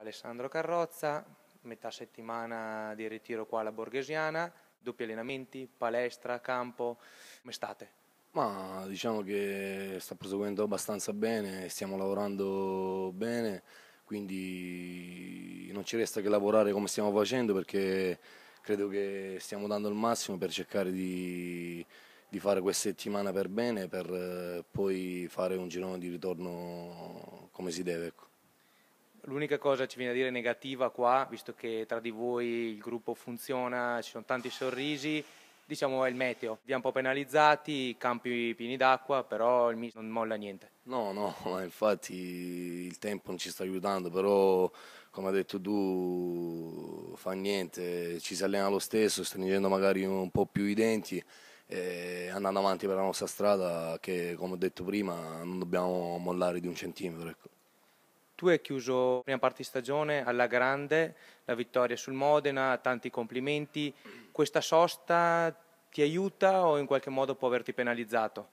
Alessandro Carrozza, metà settimana di ritiro qua alla Borghesiana, doppi allenamenti, palestra, campo, come state? Ma diciamo che sta proseguendo abbastanza bene, stiamo lavorando bene, quindi non ci resta che lavorare come stiamo facendo perché credo che stiamo dando il massimo per cercare di, di fare questa settimana per bene, per eh, poi fare un girone di ritorno come si deve. Ecco. L'unica cosa ci viene a dire negativa qua, visto che tra di voi il gruppo funziona, ci sono tanti sorrisi, diciamo è il meteo. Vi un po' penalizzati, campi pieni d'acqua, però il MIS non molla niente. No, no, infatti il tempo non ci sta aiutando, però come ha detto tu fa niente, ci si allena lo stesso, stringendo magari un po' più i denti e andando avanti per la nostra strada che come ho detto prima non dobbiamo mollare di un centimetro. Ecco. Tu hai chiuso la prima parte di stagione alla grande, la vittoria sul Modena, tanti complimenti. Questa sosta ti aiuta o in qualche modo può averti penalizzato?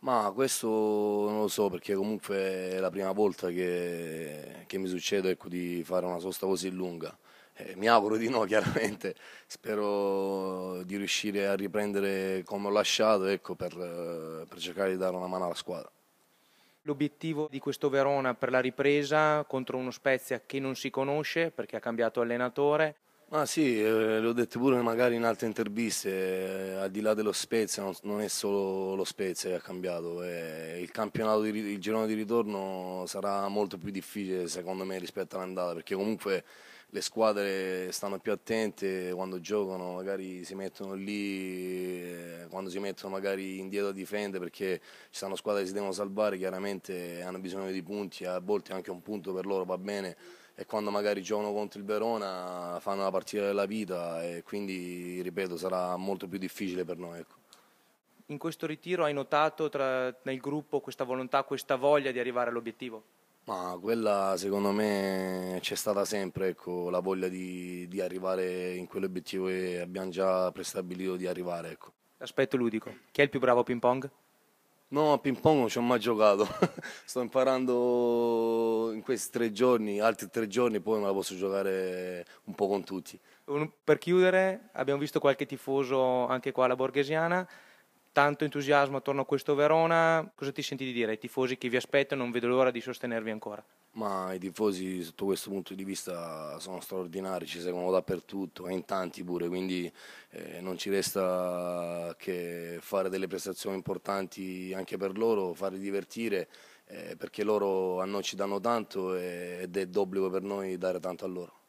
Ma questo non lo so perché comunque è la prima volta che, che mi succede ecco, di fare una sosta così lunga. Eh, mi auguro di no, chiaramente. Spero di riuscire a riprendere come ho lasciato ecco, per, per cercare di dare una mano alla squadra. L'obiettivo di questo Verona per la ripresa contro uno Spezia che non si conosce perché ha cambiato allenatore, Ah sì, eh, l'ho detto pure magari in altre interviste, eh, al di là dello Spezia non, non, è solo lo Spezia che ha cambiato, eh, il campionato, di, il girone di ritorno sarà molto più difficile secondo me rispetto all'andata perché comunque le squadre stanno più attente quando giocano, magari si mettono lì, eh, quando si mettono magari indietro a difendere perché ci sono squadre che si devono salvare, chiaramente hanno bisogno di punti, a volte anche un punto per loro va bene e quando magari giocano contro il Verona fanno la partita della vita e quindi, ripeto, sarà molto più difficile per noi. Ecco. In questo ritiro hai notato tra, nel gruppo questa volontà, questa voglia di arrivare all'obiettivo? Ma quella secondo me c'è stata sempre ecco, la voglia di, di, arrivare in quell'obiettivo che abbiamo già prestabilito di arrivare. Ecco. Aspetto ludico, chi è il più bravo a ping pong? No, a ping pong non ci ho mai giocato, sto imparando in questi tre giorni, altri tre giorni poi me la posso giocare un po' con tutti. Per chiudere abbiamo visto qualche tifoso anche qua alla Borghesiana, tanto entusiasmo attorno a questo Verona, cosa ti senti di dire ai tifosi che vi aspettano, non vedo l'ora di sostenervi ancora? Ma i tifosi sotto questo punto di vista sono straordinari, ci seguono dappertutto e in tanti pure, quindi eh, non ci resta che fare delle prestazioni importanti anche per loro, farli divertire eh, perché loro a noi ci danno tanto eh, ed è d'obbligo per noi dare tanto a loro.